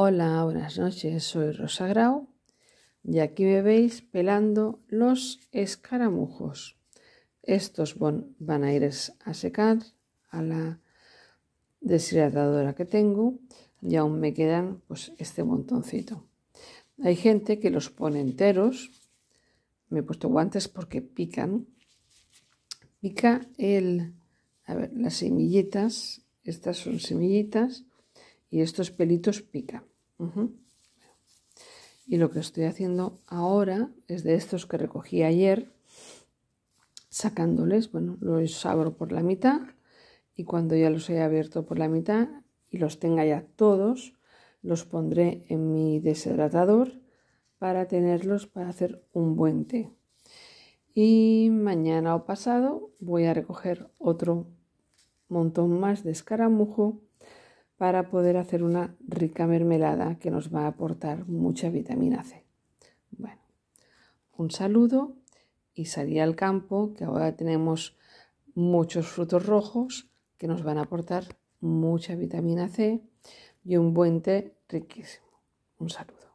Hola, buenas noches, soy Rosa Grau y aquí me veis pelando los escaramujos. Estos van a ir a secar a la deshidratadora que tengo y aún me quedan pues este montoncito. Hay gente que los pone enteros, me he puesto guantes porque pican. Pica el, a ver, las semillitas, estas son semillitas, y estos pelitos pica. Y lo que estoy haciendo ahora es de estos que recogí ayer, sacándoles, bueno, los abro por la mitad y cuando ya los haya abierto por la mitad y los tenga ya todos, los pondré en mi deshidratador para tenerlos para hacer un buen té. Y mañana o pasado voy a recoger otro montón más de escaramujo para poder hacer una rica mermelada que nos va a aportar mucha vitamina C. Bueno, un saludo y salí al campo, que ahora tenemos muchos frutos rojos que nos van a aportar mucha vitamina C y un buen té riquísimo. Un saludo.